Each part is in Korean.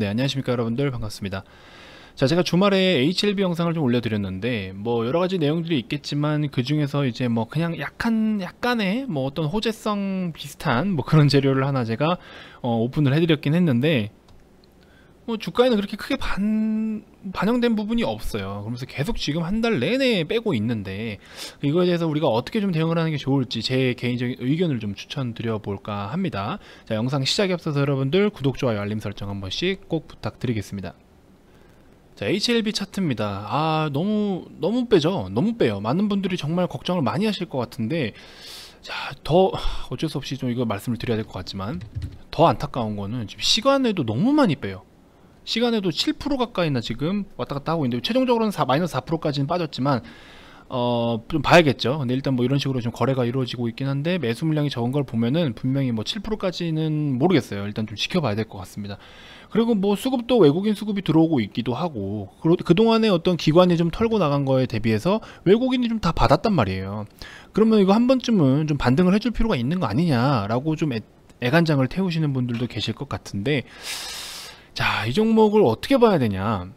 네 안녕하십니까 여러분들 반갑습니다 자 제가 주말에 HLB 영상을 좀 올려드렸는데 뭐 여러가지 내용들이 있겠지만 그 중에서 이제 뭐 그냥 약한 약간의 뭐 어떤 호재성 비슷한 뭐 그런 재료를 하나 제가 어, 오픈을 해드렸긴 했는데 뭐 주가에는 그렇게 크게 반, 반영된 부분이 없어요. 그러면서 계속 지금 한 달 내내 빼고 있는데 이거에 대해서 우리가 어떻게 좀 대응을 하는 게 좋을지 제 개인적인 의견을 좀 추천드려 볼까 합니다. 자, 영상 시작에 앞서서 여러분들 구독, 좋아요, 알림 설정 한 번씩 꼭 부탁드리겠습니다. 자, HLB 차트입니다. 아, 너무 너무 빼죠. 너무 빼요. 많은 분들이 정말 걱정을 많이 하실 것 같은데 자, 더 어쩔 수 없이 좀 이거 말씀을 드려야 될 것 같지만 더 안타까운 거는 지금 시간에도 너무 많이 빼요. 시간에도 7% 가까이나 지금 왔다 갔다 하고 있는데 최종적으로는 4, 마이너스 4%까지는 빠졌지만 어, 좀 봐야겠죠. 근데 일단 뭐 이런 식으로 좀 거래가 이루어지고 있긴 한데 매수 물량이 적은 걸 보면은 분명히 뭐 7%까지는 모르겠어요. 일단 좀 지켜봐야 될 것 같습니다. 그리고 뭐 수급도 외국인 수급이 들어오고 있기도 하고 그동안에 어떤 기관이 좀 털고 나간 거에 대비해서 외국인이 좀 다 받았단 말이에요. 그러면 이거 한 번쯤은 좀 반등을 해줄 필요가 있는 거 아니냐라고 좀 애, 애간장을 태우시는 분들도 계실 것 같은데 자, 이 종목을 어떻게 봐야 되냐?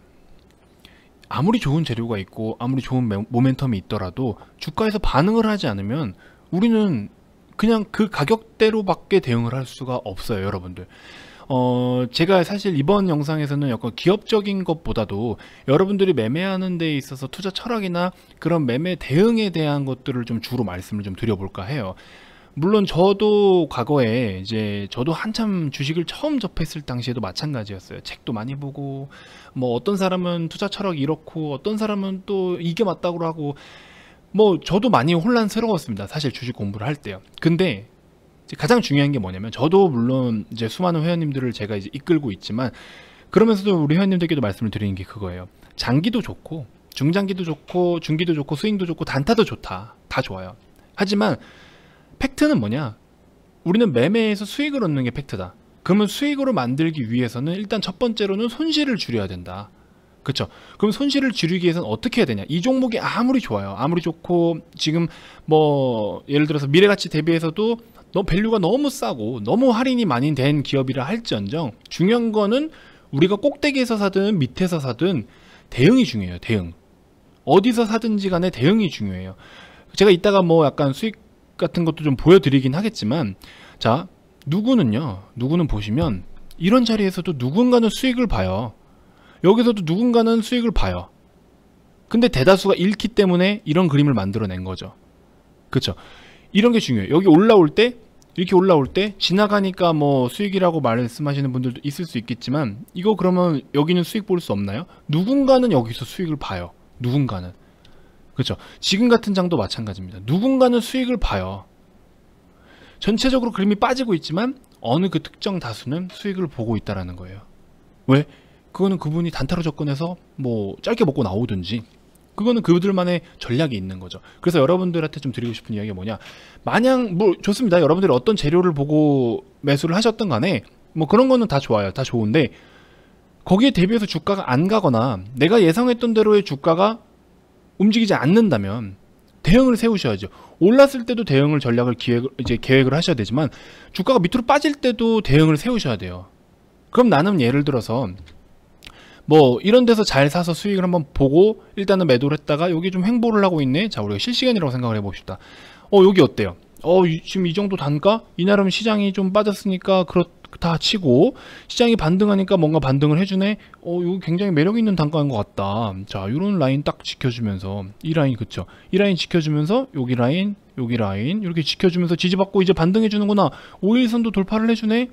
아무리 좋은 재료가 있고 아무리 좋은 모멘텀이 있더라도 주가에서 반응을 하지 않으면 우리는 그냥 그 가격대로밖에 대응을 할 수가 없어요, 여러분들. 어, 제가 사실 이번 영상에서는 약간 기업적인 것보다도 여러분들이 매매하는 데 있어서 투자 철학이나 그런 매매 대응에 대한 것들을 좀 주로 말씀을 좀 드려볼까 해요. 물론 저도 과거에 이제 저도 한참 주식을 처음 접했을 당시에도 마찬가지였어요. 책도 많이 보고 뭐 어떤 사람은 투자 철학 이렇고 어떤 사람은 또 이게 맞다고 하고 뭐 저도 많이 혼란스러웠습니다. 사실 주식 공부를 할 때요. 근데 가장 중요한 게 뭐냐면 저도 물론 이제 수많은 회원님들을 제가 이제 이끌고 있지만 그러면서도 우리 회원님들께도 말씀을 드리는 게 그거예요. 장기도 좋고 중장기도 좋고 중기도 좋고 스윙도 좋고 단타도 좋다. 다 좋아요. 하지만 팩트는 뭐냐? 우리는 매매에서 수익을 얻는 게 팩트다. 그러면 수익으로 만들기 위해서는 일단 첫 번째로는 손실을 줄여야 된다. 그쵸 그럼 손실을 줄이기 위해서는 어떻게 해야 되냐 이 종목이 아무리 좋아요 아무리 좋고 지금 뭐 예를 들어서 미래가치 대비해서도 너 밸류가 너무 싸고 너무 할인이 많이 된 기업이라 할지언정 중요한 거는 우리가 꼭대기에서 사든 밑에서 사든 대응이 중요해요 대응 어디서 사든지 간에 대응이 중요해요 제가 이따가 뭐 약간 수익 같은 것도 좀 보여드리긴 하겠지만 자 누구는요 누구는 보시면 이런 자리에서도 누군가는 수익을 봐요 여기서도 누군가는 수익을 봐요 근데 대다수가 잃기 때문에 이런 그림을 만들어낸 거죠 그쵸 이런 게 중요해요 여기 올라올 때 이렇게 올라올 때 지나가니까 뭐 수익이라고 말씀하시는 분들도 있을 수 있겠지만 이거 그러면 여기는 수익 볼 수 없나요? 누군가는 여기서 수익을 봐요 누군가는 그렇죠. 지금 같은 장도 마찬가지입니다. 누군가는 수익을 봐요. 전체적으로 그림이 빠지고 있지만 어느 그 특정 다수는 수익을 보고 있다라는 거예요. 왜? 그거는 그분이 단타로 접근해서 뭐 짧게 먹고 나오든지 그거는 그들만의 전략이 있는 거죠. 그래서 여러분들한테 좀 드리고 싶은 이야기가 뭐냐. 마냥 뭐 좋습니다. 여러분들이 어떤 재료를 보고 매수를 하셨던 간에 뭐 그런 거는 다 좋아요. 다 좋은데 거기에 대비해서 주가가 안 가거나 내가 예상했던 대로의 주가가 움직이지 않는다면 대응을 세우셔야죠. 올랐을 때도 대응을 전략을 기획 을 이제 계획을 하셔야 되지만 주가가 밑으로 빠질 때도 대응을 세우셔야 돼요. 그럼 나는 예를 들어서 뭐 이런 데서 잘 사서 수익을 한번 보고 일단은 매도를 했다가 여기 좀 횡보를 하고 있네. 자 우리가 실시간이라고 생각을 해봅시다. 어 여기 어때요? 어 지금 이 정도 단가? 이날은 시장이 좀 빠졌으니까 그렇 다 치고 시장이 반등하니까 뭔가 반등을 해주네 어 이거 굉장히 매력 있는 단가인 것 같다 자 요런 라인 딱 지켜주면서 이 라인 그쵸 이 라인 지켜주면서 여기 라인 여기 라인 이렇게 지켜주면서 지지받고 이제 반등해주는구나 5일선도 돌파를 해주네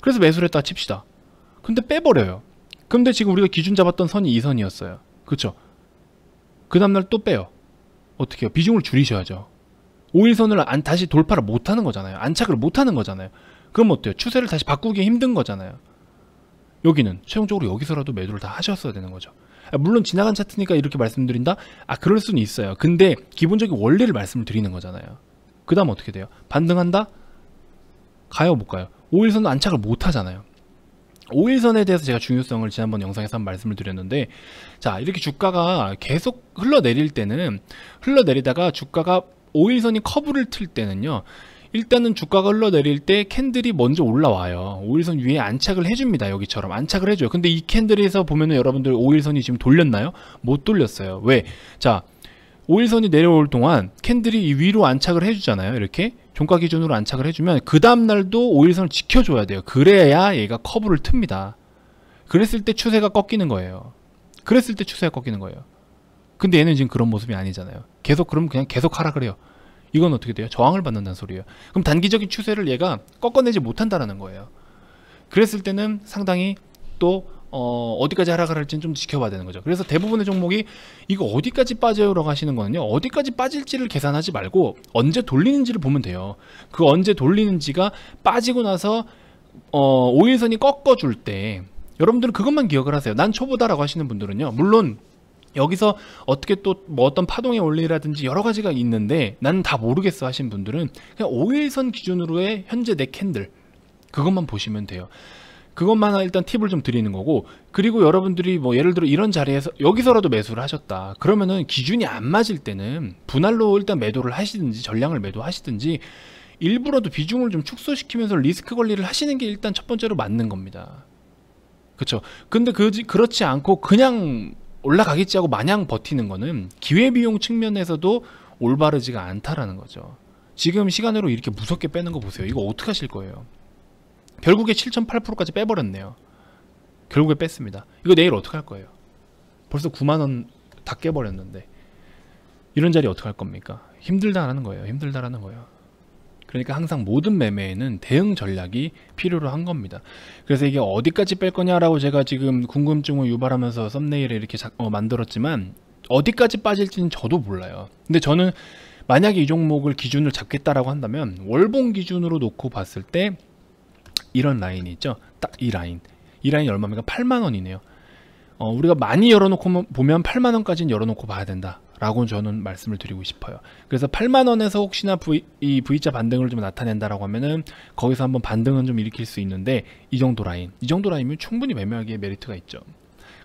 그래서 매수를 했다 칩시다 근데 빼버려요 근데 지금 우리가 기준 잡았던 선이 2선이었어요 그쵸 그 다음날 또 빼요 어떻게 해요 비중을 줄이셔야죠 5일선을 안, 다시 돌파를 못하는 거잖아요 안착을 못하는 거잖아요 그럼 어때요? 추세를 다시 바꾸기 힘든 거잖아요. 여기는 최종적으로 여기서라도 매도를 다 하셨어야 되는 거죠. 아, 물론 지나간 차트니까 이렇게 말씀드린다? 아 그럴 수는 있어요. 근데 기본적인 원리를 말씀 드리는 거잖아요. 그 다음 어떻게 돼요? 반등한다? 가요 못 가요? 5일선은 안착을 못 하잖아요. 5일선에 대해서 제가 중요성을 지난번 영상에서 한 말씀을 드렸는데 자 이렇게 주가가 계속 흘러내릴 때는 흘러내리다가 주가가 5일선이 커브를 틀 때는요 일단은 주가가 흘러내릴 때 캔들이 먼저 올라와요. 5일선 위에 안착을 해줍니다. 여기처럼 안착을 해줘요. 근데 이 캔들에서 보면은 여러분들 5일선이 지금 돌렸나요? 못 돌렸어요. 왜? 자 5일선이 내려올 동안 캔들이 위로 안착을 해주잖아요. 이렇게 종가 기준으로 안착을 해주면 그 다음날도 5일선을 지켜줘야 돼요. 그래야 얘가 커브를 틉니다. 그랬을 때 추세가 꺾이는 거예요. 그랬을 때 추세가 꺾이는 거예요. 근데 얘는 지금 그런 모습이 아니잖아요. 계속 그럼 그냥 계속 하라 그래요. 이건 어떻게 돼요? 저항을 받는다는 소리예요. 그럼 단기적인 추세를 얘가 꺾어내지 못한다라는 거예요. 그랬을 때는 상당히 또 어, 디까지 하락을 할지는 좀 지켜봐야 되는 거죠. 그래서 대부분의 종목이 이거 어디까지 빠져요라고 하시는 거는요. 어디까지 빠질지를 계산하지 말고 언제 돌리는지를 보면 돼요. 그 언제 돌리는지가 빠지고 나서 어, 5일선이 꺾어줄 때 여러분들은 그것만 기억을 하세요. 난 초보다라고 하시는 분들은요. 물론 여기서 어떻게 또 뭐 어떤 파동의 원리라든지 여러 가지가 있는데 나는 다 모르겠어 하신 분들은 그냥 5일선 기준으로의 현재 내 캔들 그것만 보시면 돼요. 그것만 일단 팁을 좀 드리는 거고 그리고 여러분들이 뭐 예를 들어 이런 자리에서 여기서라도 매수를 하셨다 그러면은 기준이 안 맞을 때는 분할로 일단 매도를 하시든지 전량을 매도하시든지 일부러도 비중을 좀 축소시키면서 리스크 관리를 하시는 게 일단 첫 번째로 맞는 겁니다 그렇죠 근데 그, 그렇지 않고 그냥 올라가겠지 하고 마냥 버티는 거는 기회비용 측면에서도 올바르지가 않다라는 거죠. 지금 시간으로 이렇게 무섭게 빼는 거 보세요. 이거 어떻게 하실 거예요? 결국에 7.8%까지 빼버렸네요. 결국에 뺐습니다. 이거 내일 어떻게 할 거예요? 벌써 9만원 다 깨버렸는데 이런 자리 어떻게 할 겁니까? 힘들다라는 거예요. 힘들다라는 거예요. 그러니까 항상 모든 매매에는 대응 전략이 필요로 한 겁니다. 그래서 이게 어디까지 뺄 거냐라고 제가 지금 궁금증을 유발하면서 썸네일을 이렇게 자, 어, 만들었지만 어디까지 빠질지는 저도 몰라요. 근데 저는 만약에 이 종목을 기준을 잡겠다라고 한다면 월봉 기준으로 놓고 봤을 때 이런 라인이 있죠. 딱 이 라인. 이 라인이 얼마입니까? 8만 원이네요. 어, 우리가 많이 열어놓고 보면 8만 원까지는 열어놓고 봐야 된다. 라고 저는 말씀을 드리고 싶어요. 그래서 8만 원에서 혹시나 v, 이 V자 반등을 좀 나타낸다라고 하면은 거기서 한번 반등은 좀 일으킬 수 있는데 이 정도 라인, 이 정도 라인이면 충분히 매매하기에 메리트가 있죠.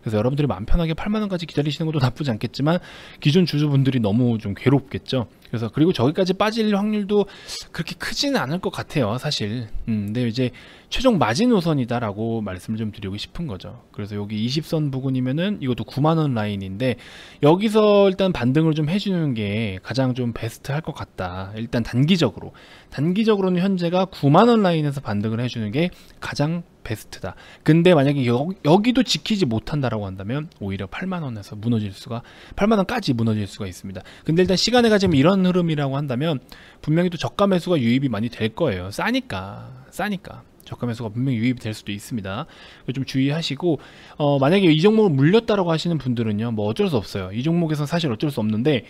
그래서 여러분들이 마음 편하게 8만 원까지 기다리시는 것도 나쁘지 않겠지만 기존 주주분들이 너무 좀 괴롭겠죠. 그래서 그리고 저기까지 빠질 확률도 그렇게 크진 않을 것 같아요 사실 음, 근데 이제 최종 마지노선이다 라고 말씀을 좀 드리고 싶은 거죠 그래서 여기 20선 부근이면은 이것도 9만원 라인인데 여기서 일단 반등을 좀 해주는 게 가장 좀 베스트 할 것 같다 일단 단기적으로 단기적으로는 현재가 9만원 라인에서 반등을 해주는 게 가장 베스트다. 근데 만약에 여, 기도 지키지 못한다라고 한다면 오히려 8만 원에서 무너질 수가 8만 원까지 무너질 수가 있습니다. 근데 일단 시간에 가지면 이런 흐름이라고 한다면 분명히 또 저가 매수가 유입이 많이 될 거예요. 싸니까 싸니까. 저가 매수가 분명히 유입이 될 수도 있습니다. 좀 주의하시고 어, 만약에 이 종목을 물렸다라고 하시는 분들은요. 뭐 어쩔 수 없어요. 이 종목에선 사실 어쩔 수 없는데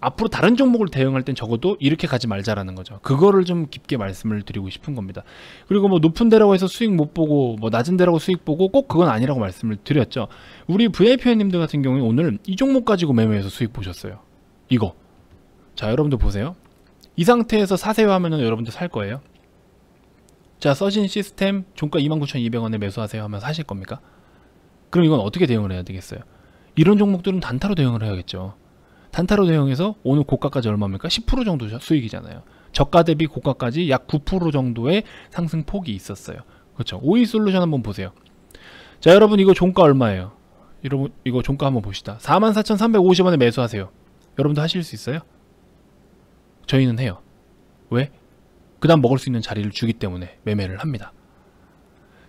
앞으로 다른 종목을 대응할 땐 적어도 이렇게 가지 말자라는 거죠. 그거를 좀 깊게 말씀을 드리고 싶은 겁니다. 그리고 뭐 높은 데라고 해서 수익 못 보고 뭐 낮은 데라고 수익 보고 꼭 그건 아니라고 말씀을 드렸죠. 우리 VIP 회원님들 같은 경우에 오늘 이 종목 가지고 매매해서 수익 보셨어요. 이거. 자, 여러분들 보세요. 이 상태에서 사세요 하면은 여러분들 살 거예요. 자, 써진 시스템 종가 29,200원에 매수하세요 하면 사실 겁니까? 그럼 이건 어떻게 대응을 해야 되겠어요? 이런 종목들은 단타로 대응을 해야겠죠. 단타로 대응해서 오늘 고가까지 얼마입니까? 10% 정도 수익이잖아요. 저가 대비 고가까지 약 9% 정도의 상승폭이 있었어요. 그렇죠. 오이 솔루션 한번 보세요. 자 여러분 이거 종가 얼마예요? 여러분 이거 종가 한번 봅시다. 44,350원에 매수하세요. 여러분도 하실 수 있어요? 저희는 해요. 왜? 그 다음 먹을 수 있는 자리를 주기 때문에 매매를 합니다.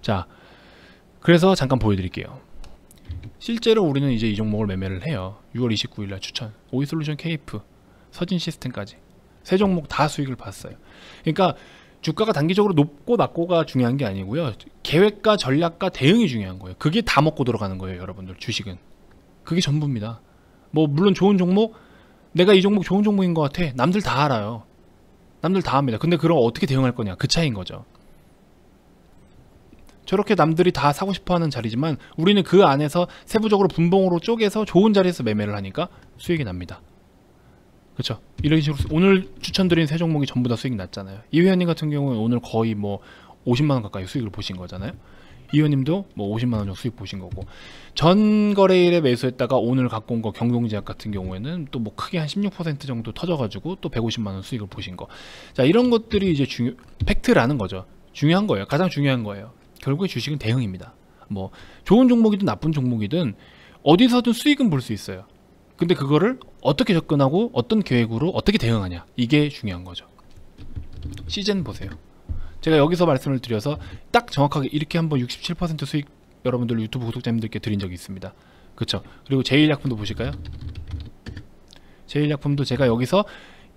자, 그래서 잠깐 보여드릴게요. 실제로 우리는 이제 이 종목을 매매를 해요. 6월 29일날 추천. 오이솔루션 KF, 서진 시스템까지. 세 종목 다 수익을 봤어요. 그러니까 주가가 단기적으로 높고 낮고가 중요한 게 아니고요. 계획과 전략과 대응이 중요한 거예요. 그게 다 먹고 들어가는 거예요, 여러분들. 주식은. 그게 전부입니다. 뭐 물론 좋은 종목, 내가 이 종목 좋은 종목인 것 같아. 남들 다 알아요. 남들 다 합니다. 근데 그럼 어떻게 대응할 거냐. 그 차이인 거죠. 저렇게 남들이 다 사고 싶어하는 자리지만 우리는 그 안에서 세부적으로 분봉으로 쪼개서 좋은 자리에서 매매를 하니까 수익이 납니다. 그렇죠. 이런 식으로 오늘 추천드린 세 종목이 전부 다 수익 났잖아요. 이 회원님 같은 경우는 오늘 거의 뭐 50만 원 가까이 수익을 보신 거잖아요. 이 회원님도 뭐 50만 원 정도 수익 보신 거고 전 거래일에 매수했다가 오늘 갖고 온 거 경동제약 같은 경우에는 또 뭐 크게 한 16% 정도 터져가지고 또 150만 원 수익을 보신 거. 자 이런 것들이 이제 중요 팩트라는 거죠. 중요한 거예요. 가장 중요한 거예요. 결국에 주식은 대응입니다. 뭐 좋은 종목이든 나쁜 종목이든 어디서든 수익은 볼 수 있어요. 근데 그거를 어떻게 접근하고 어떤 계획으로 어떻게 대응하냐 이게 중요한 거죠. 시즌 보세요. 제가 여기서 말씀을 드려서 딱 정확하게 이렇게 한번 67% 수익 여러분들 유튜브 구독자님들께 드린 적이 있습니다. 그렇죠. 그리고 제일약품도 보실까요? 제일약품도 제가 여기서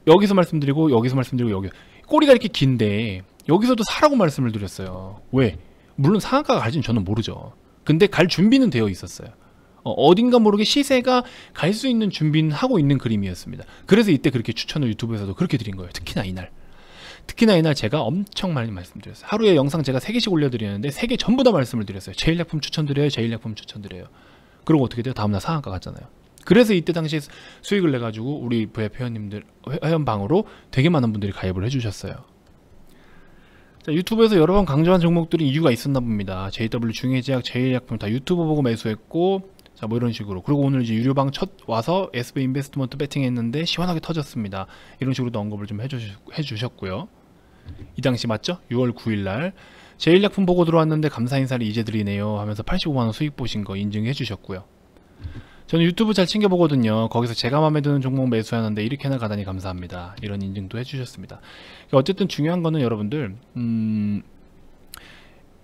여기서 말씀드리고 여기서 말씀드리고 여기 꼬리가 이렇게 긴데 여기서도 사라고 말씀을 드렸어요. 왜? 물론 상한가가 갈지는 저는 모르죠. 근데 갈 준비는 되어 있었어요. 어, 딘가 모르게 시세가 갈 수 있는 준비는 하고 있는 그림이었습니다. 그래서 이때 그렇게 추천을 유튜브에서도 그렇게 드린 거예요. 특히나 이날. 특히나 이날 제가 엄청 많이 말씀드렸어요. 하루에 영상 제가 3개씩 올려드리는데 3개 전부 다 말씀을 드렸어요. 제일 약품 추천드려요. 제일 약품 추천드려요. 그리고 어떻게 돼요? 다음날 상한가 갔잖아요. 그래서 이때 당시에 수익을 내가지고 우리 부회 회원님들 회원방으로 되게 많은 분들이 가입을 해주셨어요. 자, 유튜브에서 여러 번 강조한 종목들이 이유가 있었나 봅니다. JW 중해제약, 제일약품 다 유튜브 보고 매수했고 자, 뭐 이런 식으로. 그리고 오늘 이제 유료방 첫 와서 SB 인베스트먼트 배팅했는데 시원하게 터졌습니다. 이런 식으로도 언급을 좀해주 해주셨고요. 이 당시 맞죠? 6월 9일날 제일약품 보고 들어왔는데 감사 인사를 이제 드리네요 하면서 85만원 수익 보신 거 인증해 주셨고요. 저는 유튜브 잘 챙겨보거든요. 거기서 제가 마음에 드는 종목 매수하는데 이렇게나 가다니 감사합니다. 이런 인증도 해주셨습니다. 그러니까 어쨌든 중요한 거는 여러분들 음...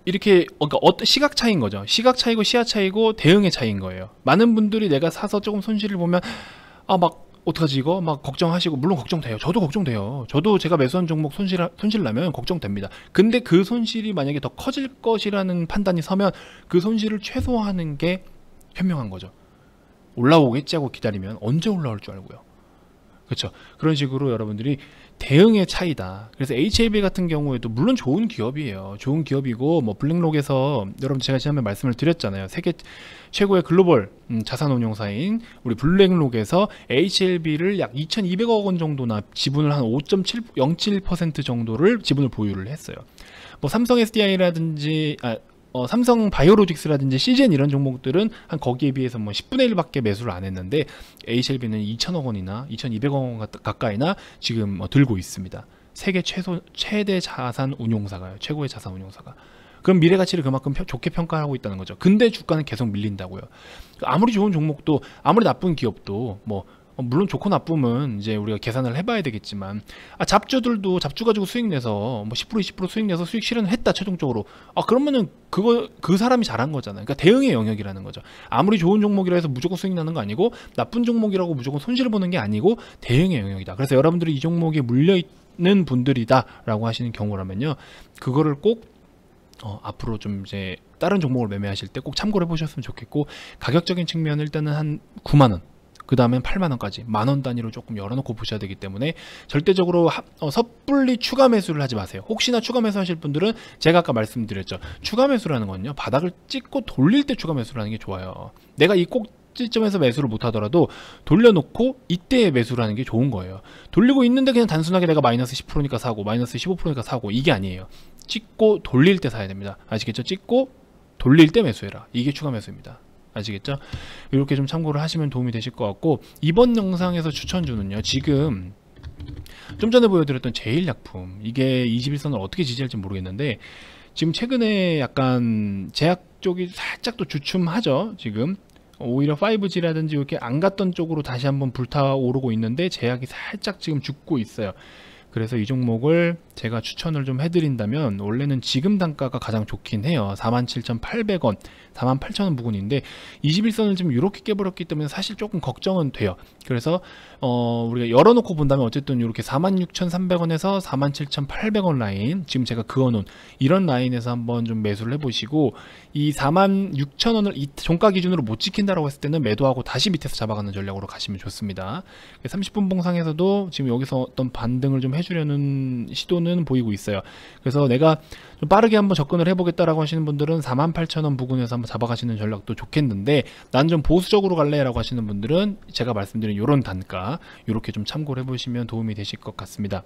이렇게 어, 그러니까 어떤 시각 차이인 거죠. 시각 차이고 시야 차이고 대응의 차이인 거예요. 많은 분들이 내가 사서 조금 손실을 보면 아 막 어떡하지 이거 막 걱정하시고 물론 걱정돼요. 저도 걱정돼요. 저도 제가 매수한 종목 손실 손실 나면 걱정됩니다. 근데 그 손실이 만약에 더 커질 것이라는 판단이 서면 그 손실을 최소화하는 게 현명한 거죠. 올라오겠지 하고 기다리면 언제 올라올 줄 알고요. 그렇죠. 그런 식으로 여러분들이 대응의 차이다. 그래서 HLB 같은 경우에도 물론 좋은 기업이에요. 좋은 기업이고 뭐 블랙록에서 여러분 제가 지난번에 말씀을 드렸잖아요. 세계 최고의 글로벌 음, 자산운용사인 우리 블랙록에서 HLB를 약 2,200억 원 정도나 지분을 한 5.07% 정도를 지분을 보유를 했어요. 뭐 삼성 SDI라든지 아, 어, 삼성 바이오로직스라든지 c 젠 이런 종목들은 한 거기에 비해서 뭐 10분의 1밖에 매수를 안 했는데 HLB는 2천억 원이나 2,200억 원 가까이나 지금 어, 들고 있습니다. 세계 최소, 최대 자산 운용사가요. 최고의 자산 운용사가. 그럼 미래 가치를 그만큼 펴, 좋게 평가하고 있다는 거죠. 근데 주가는 계속 밀린다고요. 아무리 좋은 종목도 아무리 나쁜 기업도 뭐 어, 물론 좋고 나쁨은 이제 우리가 계산을 해봐야 되겠지만 아 잡주들도 잡주 가지고 수익 내서 뭐 10% 20% 수익 내서 수익 실현했다 최종적으로 아 그러면은 그거 그 사람이 잘한 거잖아요 그러니까 대응의 영역이라는 거죠 아무리 좋은 종목이라 해서 무조건 수익 나는 거 아니고 나쁜 종목이라고 무조건 손실 을 보는 게 아니고 대응의 영역이다 그래서 여러분들이 이 종목에 물려있는 분들이다 라고 하시는 경우라면요 그거를 꼭 어, 앞으로 좀 이제 다른 종목을 매매하실 때 꼭 참고를 해보셨으면 좋겠고 가격적인 측면 일단은 한 9만원 그 다음엔 8만원까지 만원 단위로 조금 열어놓고 보셔야 되기 때문에 절대적으로 하, 어, 섣불리 추가 매수를 하지 마세요 혹시나 추가 매수 하실 분들은 제가 아까 말씀드렸죠 추가 매수라는 건요 바닥을 찍고 돌릴 때 추가 매수를 하는 게 좋아요 내가 이꼭 시점에서 매수를 못하더라도 돌려놓고 이때 매수를 하는 게 좋은 거예요 돌리고 있는데 그냥 단순하게 내가 마이너스 10%니까 사고 마이너스 15%니까 사고 이게 아니에요 찍고 돌릴 때 사야 됩니다 아시겠죠? 찍고 돌릴 때 매수해라 이게 추가 매수입니다 아시겠죠? 이렇게 좀 참고를 하시면 도움이 되실 것 같고 이번 영상에서 추천주는요 지금 좀 전에 보여드렸던 제일약품 이게 21선을 어떻게 지지할지 모르겠는데 지금 최근에 약간 제약 쪽이 살짝 또 주춤하죠 지금 오히려 5G라든지 이렇게 안 갔던 쪽으로 다시 한번 불타오르고 있는데 제약이 살짝 지금 죽고 있어요 그래서 이 종목을 제가 추천을 좀 해드린다면 원래는 지금 단가가 가장 좋긴 해요 47,800원 48,000원 부근인데 21선을 지금 이렇게 깨버렸기 때문에 사실 조금 걱정은 돼요 그래서 어 우리가 열어놓고 본다면 어쨌든 이렇게 46,300원에서 47,800원 라인 지금 제가 그어놓은 이런 라인에서 한번 좀 매수를 해보시고 이 4만 6천 원을 이 종가 기준으로 못 지킨다라고 했을 때는 매도하고 다시 밑에서 잡아가는 전략으로 가시면 좋습니다. 30분 봉상에서도 지금 여기서 어떤 반등을 좀 해주려는 시도는 보이고 있어요. 그래서 내가 좀 빠르게 한번 접근을 해보겠다라고 하시는 분들은 4만 8천 원 부근에서 한번 잡아가시는 전략도 좋겠는데 난 좀 보수적으로 갈래라고 하시는 분들은 제가 말씀드린 요런 단가 이렇게 좀 참고를 해보시면 도움이 되실 것 같습니다.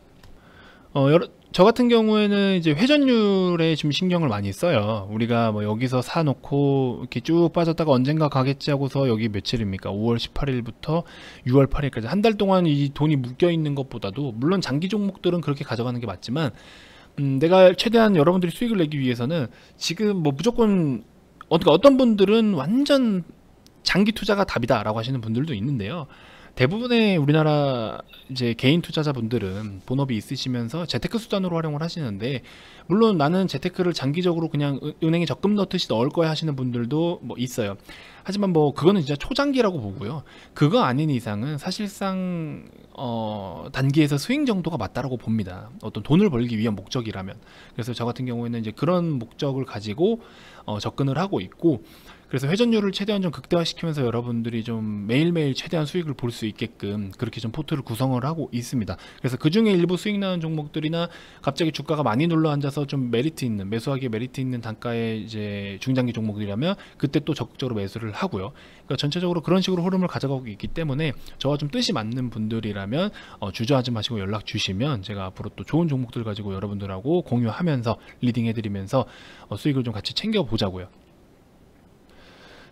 어, 여러, 저 같은 경우에는 이제 회전율에 좀 신경을 많이 써요. 우리가 뭐 여기서 사놓고 이렇게 쭉 빠졌다가 언젠가 가겠지 하고서 여기 며칠입니까? 5월 18일부터 6월 8일까지 한 달 동안 이 돈이 묶여 있는 것보다도 물론 장기 종목들은 그렇게 가져가는 게 맞지만 음, 내가 최대한 여러분들이 수익을 내기 위해서는 지금 뭐 무조건 어떤 그러니까 어떤 분들은 완전 장기 투자가 답이다라고 하시는 분들도 있는데요. 대부분의 우리나라 이제 개인 투자자분들은 본업이 있으시면서 재테크 수단으로 활용을 하시는데 물론 나는 재테크를 장기적으로 그냥 은행에 적금 넣듯이 넣을 거야 하시는 분들도 뭐 있어요. 하지만 뭐 그거는 진짜 초장기라고 보고요. 그거 아닌 이상은 사실상 어 단기에서 수익 정도가 맞다라고 봅니다. 어떤 돈을 벌기 위한 목적이라면. 그래서 저 같은 경우에는 이제 그런 목적을 가지고 어 접근을 하고 있고 그래서 회전율을 최대한 좀 극대화시키면서 여러분들이 좀 매일매일 최대한 수익을 볼 수 있게끔 그렇게 좀 포트를 구성을 하고 있습니다. 그래서 그 중에 일부 수익 나는 종목들이나 갑자기 주가가 많이 눌러 앉아서 좀 메리트 있는 매수하기에 메리트 있는 단가의 이제 중장기 종목들이라면 그때 또 적극적으로 매수를 하고요. 그러니까 전체적으로 그런 식으로 흐름을 가져가고 있기 때문에 저와 좀 뜻이 맞는 분들이라면 어, 주저하지 마시고 연락 주시면 제가 앞으로 또 좋은 종목들 가지고 여러분들하고 공유하면서 리딩해드리면서 어, 수익을 좀 같이 챙겨보자고요.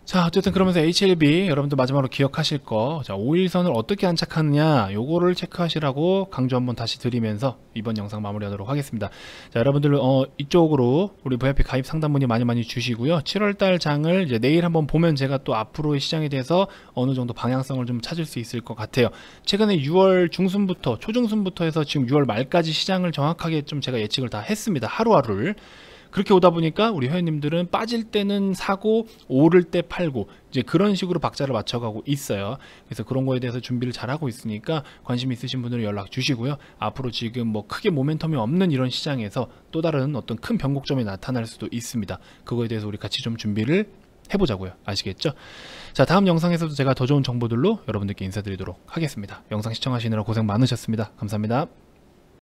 자 어쨌든 그러면서 HLB 여러분들 마지막으로 기억하실 거자 5일선을 어떻게 안착하느냐 요거를 체크하시라고 강조 한번 다시 드리면서 이번 영상 마무리하도록 하겠습니다 자 여러분들 어, 이쪽으로 우리 VIP 가입 상담문의 많이 많이 주시고요 7월달 장을 이제 내일 한번 보면 제가 또 앞으로의 시장에 대해서 어느 정도 방향성을 좀 찾을 수 있을 것 같아요 최근에 6월 중순부터 초중순부터 해서 지금 6월 말까지 시장을 정확하게 좀 제가 예측을 다 했습니다 하루하루를 그렇게 오다 보니까 우리 회원님들은 빠질 때는 사고 오를 때 팔고 이제 그런 식으로 박자를 맞춰가고 있어요. 그래서 그런 거에 대해서 준비를 잘하고 있으니까 관심 있으신 분들은 연락 주시고요. 앞으로 지금 뭐 크게 모멘텀이 없는 이런 시장에서 또 다른 어떤 큰 변곡점이 나타날 수도 있습니다. 그거에 대해서 우리 같이 좀 준비를 해보자고요. 아시겠죠? 자 다음 영상에서도 제가 더 좋은 정보들로 여러분들께 인사드리도록 하겠습니다. 영상 시청하시느라 고생 많으셨습니다. 감사합니다.